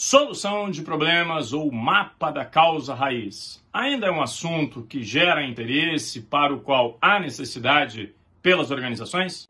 Solução de problemas ou mapa da causa raiz. Ainda é um assunto que gera interesse para o qual há necessidade pelas organizações?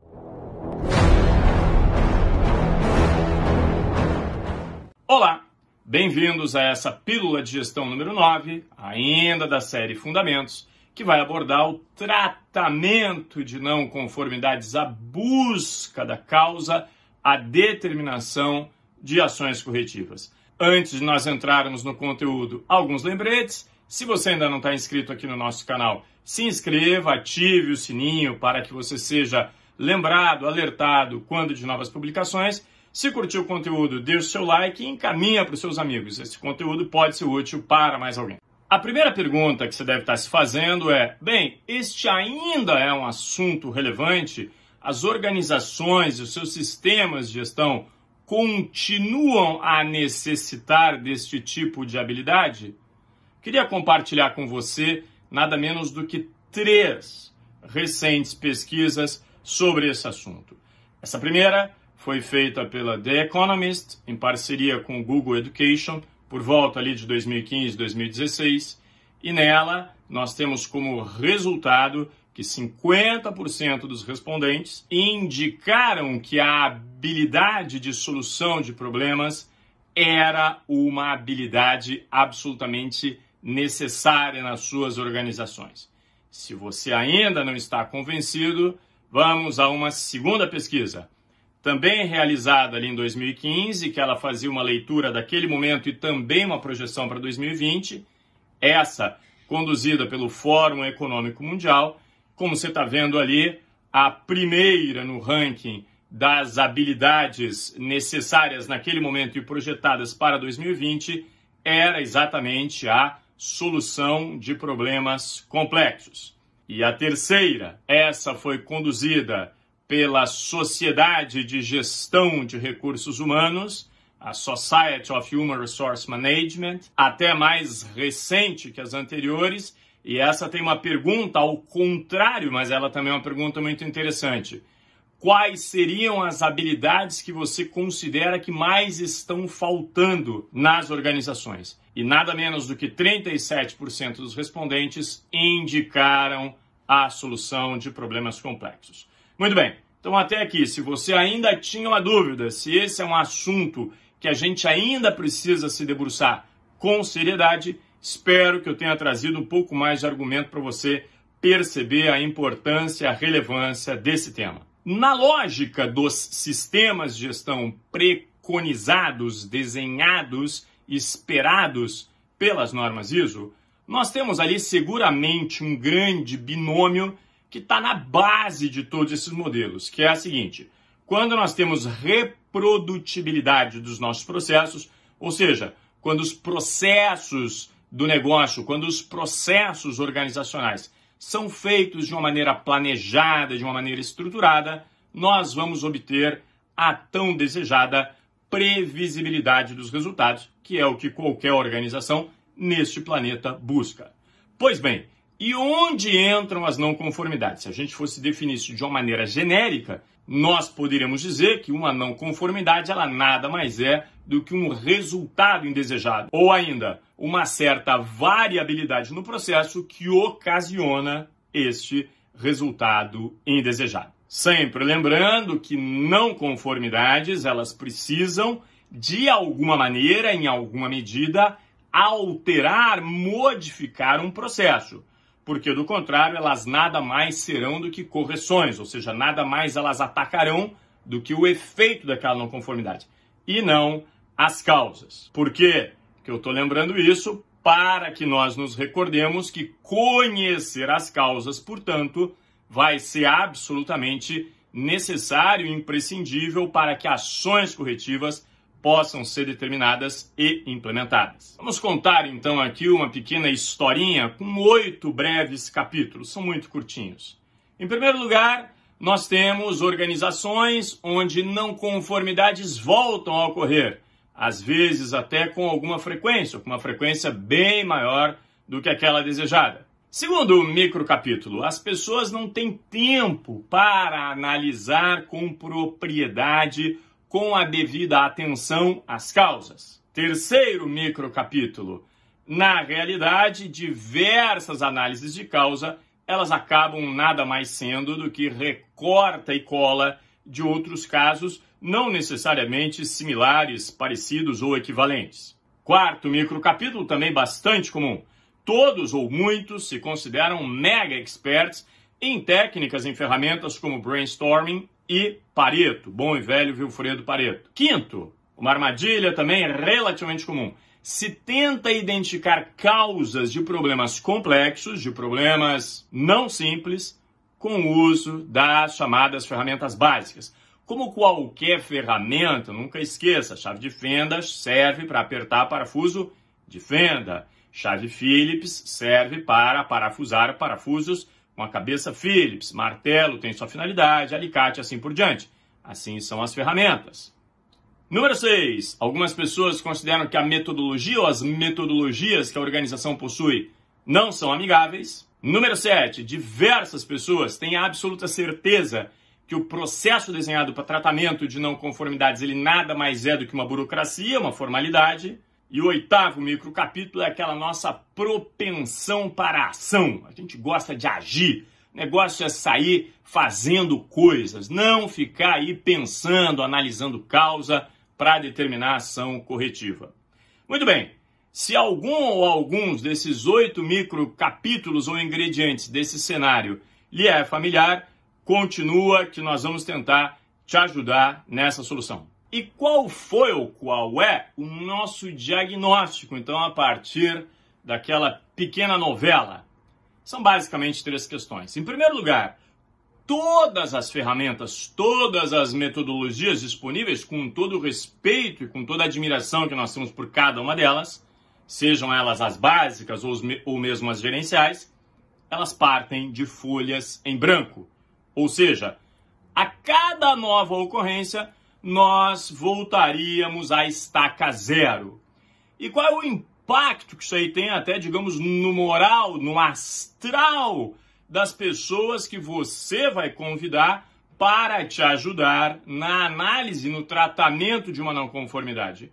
Olá, bem-vindos a essa pílula de gestão número 9, ainda da série Fundamentos, que vai abordar o tratamento de não conformidades, a busca da causa, a determinação de ações corretivas. Antes de nós entrarmos no conteúdo, alguns lembretes. Se você ainda não está inscrito aqui no nosso canal, se inscreva, ative o sininho para que você seja lembrado, alertado quando de novas publicações. Se curtiu o conteúdo, deixe seu like e encaminha para os seus amigos. Esse conteúdo pode ser útil para mais alguém. A primeira pergunta que você deve estar tá se fazendo é: bem, este ainda é um assunto relevante? As organizações e os seus sistemas de gestão continuam a necessitar deste tipo de habilidade? Queria compartilhar com você nada menos do que três recentes pesquisas sobre esse assunto. Essa primeira foi feita pela The Economist, em parceria com o Google Education, por volta ali de 2015, 2016, e nela nós temos como resultado que 50% dos respondentes indicaram que a habilidade de solução de problemas era uma habilidade absolutamente necessária nas suas organizações. Se você ainda não está convencido, vamos a uma segunda pesquisa, também realizada ali em 2015, que ela fazia uma leitura daquele momento e também uma projeção para 2020. Essa conduzida pelo Fórum Econômico Mundial, como você está vendo ali, a primeira no ranking das habilidades necessárias naquele momento e projetadas para 2020 era exatamente a solução de problemas complexos. E a terceira, essa foi conduzida pela Sociedade de Gestão de Recursos Humanos, a Society of Human Resource Management, até mais recente que as anteriores, e essa tem uma pergunta ao contrário, mas ela também é uma pergunta muito interessante. Quais seriam as habilidades que você considera que mais estão faltando nas organizações? E nada menos do que 37% dos respondentes indicaram a solução de problemas complexos. Muito bem, então até aqui, se você ainda tinha uma dúvida, se esse é um assunto que a gente ainda precisa se debruçar com seriedade, Espero que eu tenha trazido um pouco mais de argumento para você perceber a importância, a relevância desse tema. Na lógica dos sistemas de gestão preconizados, desenhados, esperados pelas normas ISO, nós temos ali seguramente um grande binômio que está na base de todos esses modelos, que é a seguinte: quando nós temos reprodutibilidade dos nossos processos, ou seja, quando os processos do negócio, quando os processos organizacionais são feitos de uma maneira planejada, de uma maneira estruturada, nós vamos obter a tão desejada previsibilidade dos resultados, que é o que qualquer organização neste planeta busca. Pois bem, e onde entram as não conformidades? Se a gente fosse definir isso de uma maneira genérica, nós poderíamos dizer que uma não conformidade ela nada mais é do que um resultado indesejado, ou ainda uma certa variabilidade no processo que ocasiona este resultado indesejado. Sempre lembrando que não conformidades, elas precisam de alguma maneira, em alguma medida, alterar, modificar um processo porque do contrário elas nada mais serão do que correções, ou seja, nada mais elas atacarão do que o efeito daquela não conformidade e não as causas. Por quê? Que eu estou lembrando isso para que nós nos recordemos que conhecer as causas, portanto, vai ser absolutamente necessário e imprescindível para que ações corretivas possam ser determinadas e implementadas. Vamos contar então aqui uma pequena historinha com oito breves capítulos, são muito curtinhos. Em primeiro lugar, nós temos organizações onde não conformidades voltam a ocorrer, às vezes até com alguma frequência, com uma frequência bem maior do que aquela desejada. Segundo o microcapítulo, as pessoas não têm tempo para analisar com propriedade com a devida atenção às causas. Terceiro microcapítulo. Na realidade, diversas análises de causa, elas acabam nada mais sendo do que recorta e cola de outros casos não necessariamente similares, parecidos ou equivalentes. Quarto microcapítulo, também bastante comum. Todos ou muitos se consideram mega experts em técnicas, em ferramentas como brainstorming, e Pareto, bom e velho Vilfredo Pareto. Quinto, uma armadilha também relativamente comum. Se tenta identificar causas de problemas complexos, de problemas não simples, com o uso das chamadas ferramentas básicas. Como qualquer ferramenta, nunca esqueça, chave de fendas serve para apertar parafuso de fenda. Chave Phillips serve para parafusar parafusos com a cabeça Philips, martelo tem sua finalidade, alicate assim por diante. Assim são as ferramentas. Número 6. Algumas pessoas consideram que a metodologia ou as metodologias que a organização possui não são amigáveis. Número 7. Diversas pessoas têm a absoluta certeza que o processo desenhado para tratamento de não conformidades ele nada mais é do que uma burocracia, uma formalidade. E o oitavo microcapítulo é aquela nossa propensão para a ação. A gente gosta de agir. O negócio é sair fazendo coisas, não ficar aí pensando, analisando causa para determinar a ação corretiva. Muito bem. Se algum ou alguns desses oito microcapítulos ou ingredientes desse cenário lhe é familiar, continua que nós vamos tentar te ajudar nessa solução. E qual foi ou qual é o nosso diagnóstico, então, a partir daquela pequena novela? São basicamente três questões. Em primeiro lugar, todas as ferramentas, todas as metodologias disponíveis, com todo o respeito e com toda a admiração que nós temos por cada uma delas, sejam elas as básicas ou, ou mesmo as gerenciais, elas partem de folhas em branco. Ou seja, a cada nova ocorrência, nós voltaríamos à estaca zero. E qual é o impacto que isso aí tem até, digamos, no moral, no astral das pessoas que você vai convidar para te ajudar na análise, no tratamento de uma não conformidade?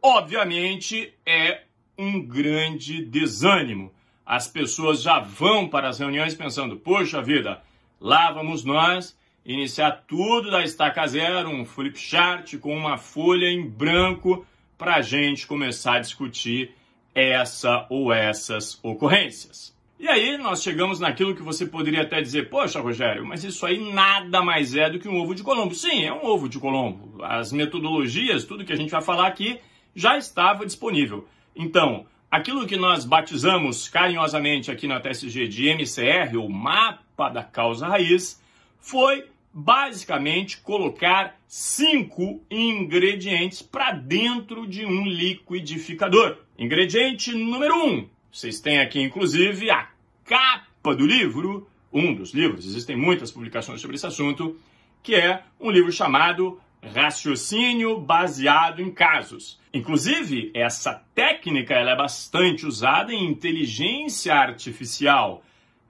Obviamente é um grande desânimo. As pessoas já vão para as reuniões pensando: poxa vida, lá vamos nós iniciar tudo da estaca zero, um flip chart com uma folha em branco para a gente começar a discutir essa ou essas ocorrências. E aí nós chegamos naquilo que você poderia até dizer, poxa Rogério, mas isso aí nada mais é do que um ovo de Colombo. Sim, é um ovo de Colombo. As metodologias, tudo que a gente vai falar aqui, já estava disponível. Então, aquilo que nós batizamos carinhosamente aqui na TSG de MCR, ou Mapa da Causa Raiz, foi basicamente colocar cinco ingredientes para dentro de um liquidificador. Ingrediente número um, vocês têm aqui inclusive a capa do livro, um dos livros, existem muitas publicações sobre esse assunto, que é um livro chamado Raciocínio Baseado em Casos. Inclusive, essa técnica ela é bastante usada em inteligência artificial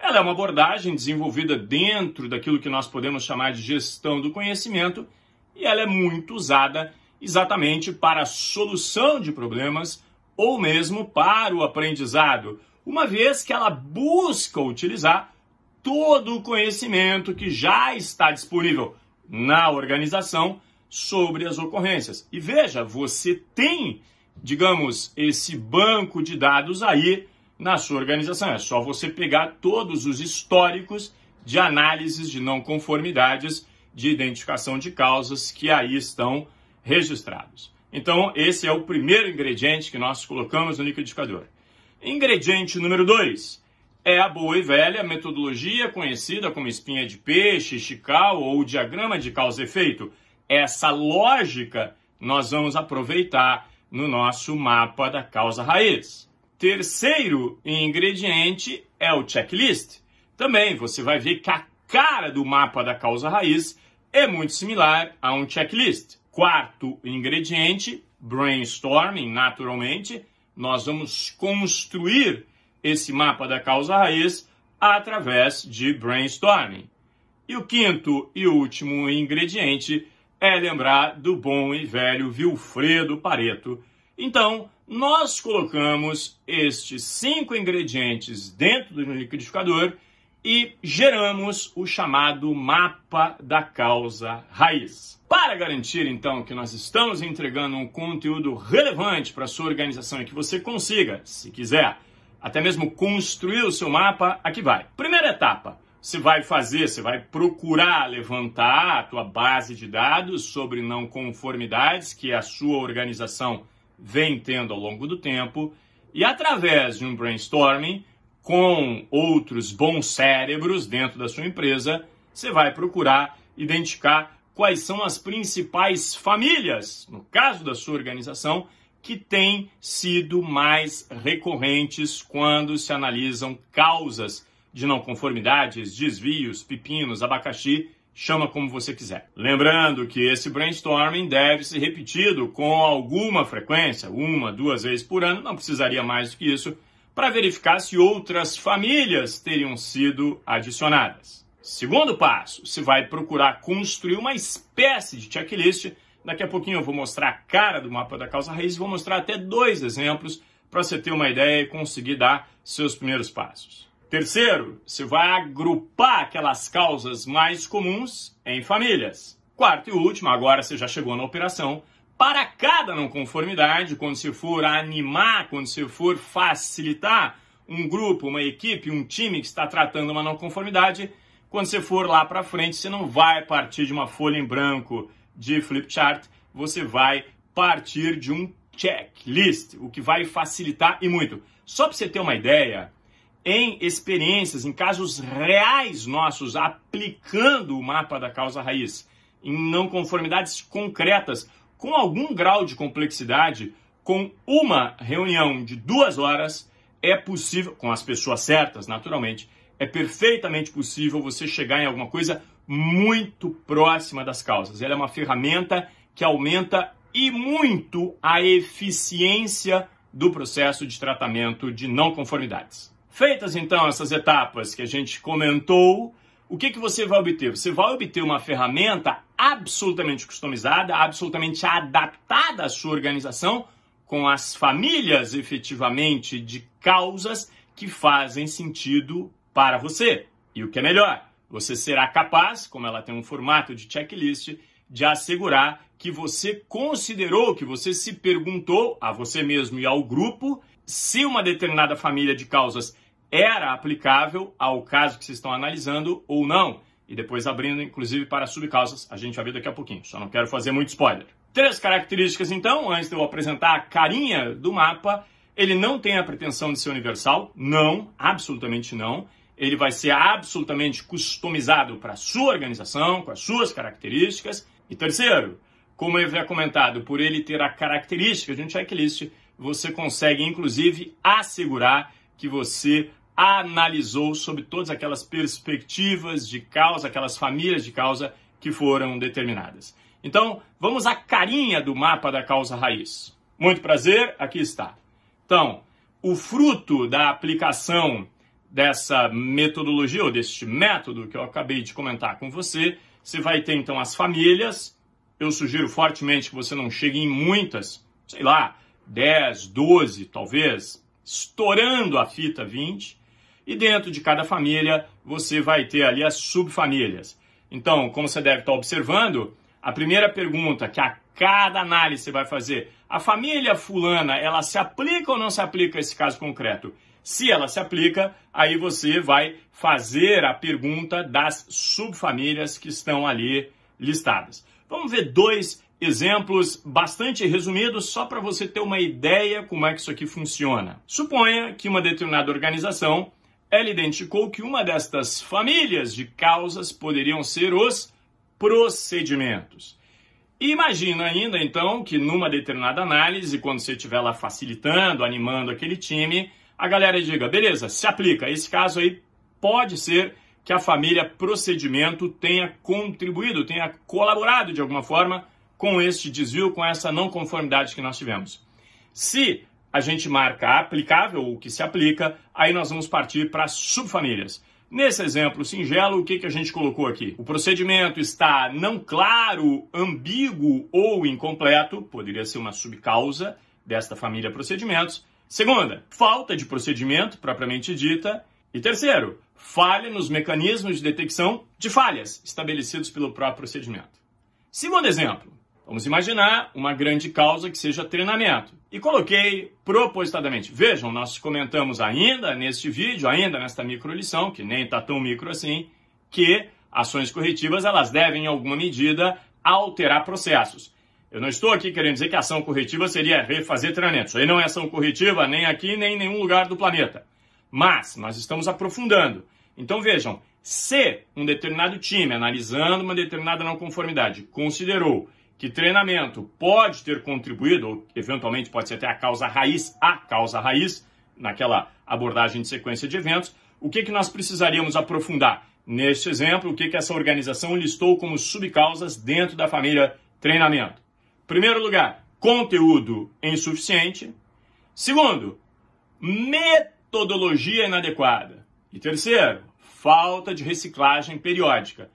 ela é uma abordagem desenvolvida dentro daquilo que nós podemos chamar de gestão do conhecimento e ela é muito usada exatamente para a solução de problemas ou mesmo para o aprendizado, uma vez que ela busca utilizar todo o conhecimento que já está disponível na organização sobre as ocorrências. E veja, você tem, digamos, esse banco de dados aí na sua organização. É só você pegar todos os históricos de análises de não conformidades, de identificação de causas que aí estão registrados. Então, esse é o primeiro ingrediente que nós colocamos no liquidificador. Ingrediente número dois é a boa e velha metodologia conhecida como espinha de peixe, chical ou diagrama de causa e efeito. Essa lógica nós vamos aproveitar no nosso mapa da causa raiz. Terceiro ingrediente é o checklist. Também você vai ver que a cara do mapa da causa raiz é muito similar a um checklist. Quarto ingrediente, brainstorming, naturalmente, nós vamos construir esse mapa da causa raiz através de brainstorming. E o quinto e último ingrediente é lembrar do bom e velho Vilfredo Pareto então, nós colocamos estes cinco ingredientes dentro do liquidificador e geramos o chamado mapa da causa raiz. Para garantir então que nós estamos entregando um conteúdo relevante para a sua organização e que você consiga, se quiser, até mesmo construir o seu mapa, aqui vai. Primeira etapa, você vai fazer, você vai procurar levantar a tua base de dados sobre não conformidades que é a sua organização vem tendo ao longo do tempo, e através de um brainstorming com outros bons cérebros dentro da sua empresa, você vai procurar identificar quais são as principais famílias, no caso da sua organização, que têm sido mais recorrentes quando se analisam causas de não conformidades, desvios, pepinos, abacaxi chama como você quiser. Lembrando que esse brainstorming deve ser repetido com alguma frequência, uma, duas vezes por ano, não precisaria mais do que isso, para verificar se outras famílias teriam sido adicionadas. Segundo passo, você vai procurar construir uma espécie de checklist. Daqui a pouquinho eu vou mostrar a cara do mapa da causa raiz, e vou mostrar até dois exemplos para você ter uma ideia e conseguir dar seus primeiros passos. Terceiro, se vai agrupar aquelas causas mais comuns em famílias. Quarto e último, agora você já chegou na operação, para cada não conformidade, quando se for animar, quando se for facilitar um grupo, uma equipe, um time que está tratando uma não conformidade, quando você for lá para frente, você não vai partir de uma folha em branco de flip chart, você vai partir de um checklist, o que vai facilitar e muito. Só para você ter uma ideia, em experiências, em casos reais nossos, aplicando o mapa da causa raiz, em não conformidades concretas, com algum grau de complexidade, com uma reunião de duas horas, é possível, com as pessoas certas, naturalmente, é perfeitamente possível você chegar em alguma coisa muito próxima das causas. Ela é uma ferramenta que aumenta e muito a eficiência do processo de tratamento de não conformidades. Feitas então essas etapas que a gente comentou, o que, que você vai obter? Você vai obter uma ferramenta absolutamente customizada, absolutamente adaptada à sua organização, com as famílias efetivamente de causas que fazem sentido para você. E o que é melhor, você será capaz, como ela tem um formato de checklist, de assegurar que você considerou, que você se perguntou a você mesmo e ao grupo se uma determinada família de causas era aplicável ao caso que vocês estão analisando ou não. E depois abrindo, inclusive, para subcausas. A gente vai ver daqui a pouquinho, só não quero fazer muito spoiler. Três características, então, antes de eu apresentar a carinha do mapa. Ele não tem a pretensão de ser universal, não, absolutamente não. Ele vai ser absolutamente customizado para a sua organização, com as suas características. E terceiro, como eu é havia comentado, por ele ter a característica de um checklist, você consegue inclusive assegurar que você analisou sobre todas aquelas perspectivas de causa, aquelas famílias de causa que foram determinadas. Então, vamos à carinha do mapa da causa raiz. Muito prazer, aqui está. Então, o fruto da aplicação dessa metodologia ou deste método que eu acabei de comentar com você, você vai ter então as famílias. Eu sugiro fortemente que você não chegue em muitas, sei lá, 10, 12 talvez, estourando a fita 20. E dentro de cada família, você vai ter ali as subfamílias. Então, como você deve estar tá observando, a primeira pergunta que a cada análise você vai fazer, a família fulana, ela se aplica ou não se aplica a esse caso concreto? Se ela se aplica, aí você vai fazer a pergunta das subfamílias que estão ali listadas. Vamos ver dois exemplos bastante resumidos só para você ter uma ideia como é que isso aqui funciona. Suponha que uma determinada organização ela é identificou que uma destas famílias de causas poderiam ser os procedimentos. Imagina ainda então que numa determinada análise, quando você estiver lá facilitando, animando aquele time, a galera diga: beleza, se aplica. Esse caso aí pode ser que a família procedimento tenha contribuído, tenha colaborado de alguma forma com este desvio, com essa não conformidade que nós tivemos. Se a gente marca aplicável, o que se aplica, aí nós vamos partir para subfamílias. Nesse exemplo singelo, o que, que a gente colocou aqui? O procedimento está não claro, ambíguo ou incompleto, poderia ser uma subcausa desta família procedimentos. Segunda, falta de procedimento propriamente dita. E terceiro, falha nos mecanismos de detecção de falhas estabelecidos pelo próprio procedimento. Segundo exemplo, Vamos imaginar uma grande causa que seja treinamento. E coloquei propositadamente. Vejam, nós comentamos ainda neste vídeo, ainda nesta micro lição, que nem está tão micro assim, que ações corretivas elas devem, em alguma medida, alterar processos. Eu não estou aqui querendo dizer que ação corretiva seria refazer treinamento. Isso aí não é ação corretiva nem aqui, nem em nenhum lugar do planeta. Mas nós estamos aprofundando. Então vejam, se um determinado time, analisando uma determinada não conformidade, considerou que treinamento pode ter contribuído, ou eventualmente pode ser até a causa raiz, a causa raiz, naquela abordagem de sequência de eventos, o que, que nós precisaríamos aprofundar? Neste exemplo, o que, que essa organização listou como subcausas dentro da família treinamento? Primeiro lugar, conteúdo insuficiente. Segundo, metodologia inadequada. E terceiro, falta de reciclagem periódica.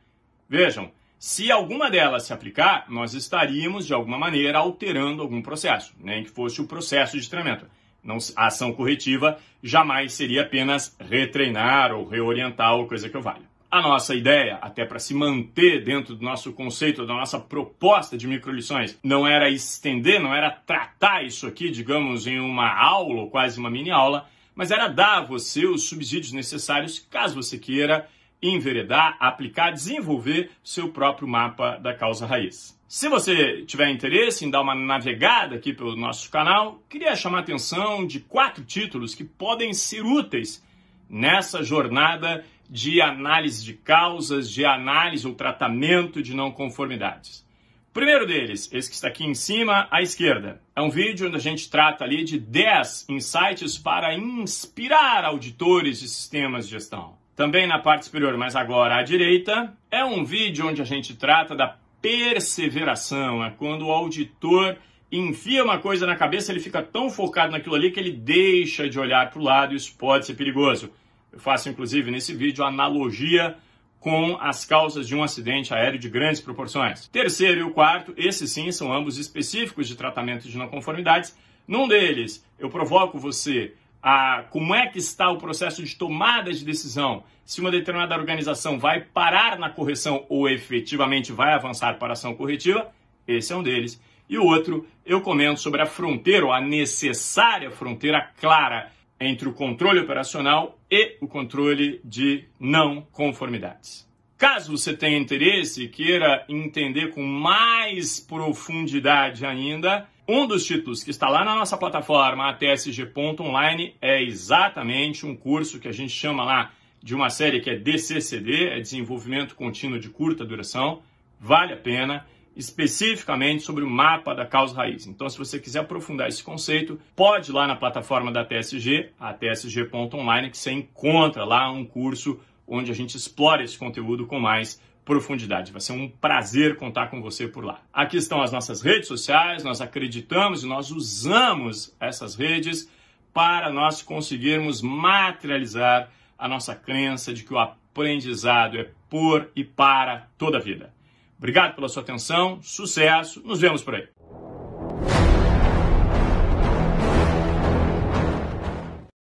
Vejam, se alguma delas se aplicar, nós estaríamos, de alguma maneira, alterando algum processo, nem que fosse o processo de treinamento. Não, a ação corretiva jamais seria apenas retreinar ou reorientar ou coisa que eu valha. A nossa ideia, até para se manter dentro do nosso conceito, da nossa proposta de microlições, não era estender, não era tratar isso aqui, digamos, em uma aula ou quase uma mini aula, mas era dar a você os subsídios necessários caso você queira enveredar, aplicar, desenvolver seu próprio mapa da causa raiz. Se você tiver interesse em dar uma navegada aqui pelo nosso canal, queria chamar a atenção de quatro títulos que podem ser úteis nessa jornada de análise de causas, de análise ou tratamento de não conformidades. O primeiro deles, esse que está aqui em cima, à esquerda, é um vídeo onde a gente trata ali de 10 insights para inspirar auditores de sistemas de gestão também na parte superior, mas agora à direita, é um vídeo onde a gente trata da perseveração, é quando o auditor enfia uma coisa na cabeça, ele fica tão focado naquilo ali que ele deixa de olhar para o lado, e isso pode ser perigoso. Eu faço, inclusive, nesse vídeo, analogia com as causas de um acidente aéreo de grandes proporções. Terceiro e o quarto, esses sim são ambos específicos de tratamento de não conformidades. Num deles, eu provoco você a, como é que está o processo de tomada de decisão, se uma determinada organização vai parar na correção ou efetivamente vai avançar para a ação corretiva, esse é um deles. E o outro, eu comento sobre a fronteira, ou a necessária fronteira clara entre o controle operacional e o controle de não conformidades. Caso você tenha interesse e queira entender com mais profundidade ainda, um dos títulos que está lá na nossa plataforma a TSG.online, é exatamente um curso que a gente chama lá de uma série que é DCCD, é desenvolvimento contínuo de curta duração, vale a pena, especificamente sobre o mapa da causa raiz. Então, se você quiser aprofundar esse conceito, pode ir lá na plataforma da TSG, a TSG.online, que você encontra lá um curso onde a gente explora esse conteúdo com mais profundidade. Vai ser um prazer contar com você por lá. Aqui estão as nossas redes sociais, nós acreditamos e nós usamos essas redes para nós conseguirmos materializar a nossa crença de que o aprendizado é por e para toda a vida. Obrigado pela sua atenção, sucesso, nos vemos por aí.